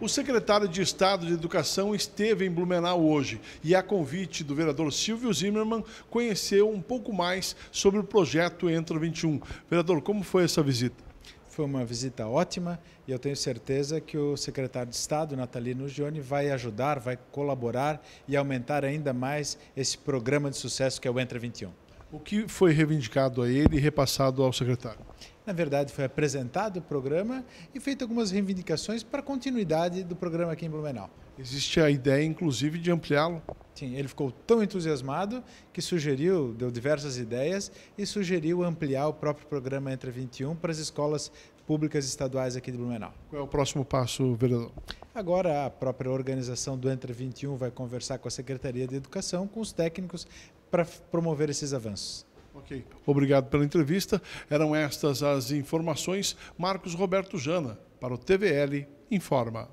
O secretário de Estado de Educação esteve em Blumenau hoje e, a convite do vereador Silvio Zimmermann, conheceu um pouco mais sobre o projeto Entra 21. Vereador, como foi essa visita? Foi uma visita ótima e eu tenho certeza que o secretário de Estado, Natalino Gioni, vai ajudar, vai colaborar e aumentar ainda mais esse programa de sucesso que é o Entra 21. O que foi reivindicado a ele e repassado ao secretário? Na verdade, foi apresentado o programa e feito algumas reivindicações para a continuidade do programa aqui em Blumenau. Existe a ideia, inclusive, de ampliá-lo? Sim, ele ficou tão entusiasmado que sugeriu, deu diversas ideias e sugeriu ampliar o próprio programa Entre 21 para as escolas públicas estaduais aqui de Blumenau. Qual é o próximo passo, vereador? Agora a própria organização do Entre 21 vai conversar com a Secretaria de Educação, com os técnicos para promover esses avanços. Ok, obrigado pela entrevista. Eram estas as informações. Marcos Roberto Jana, para o TVL Informa.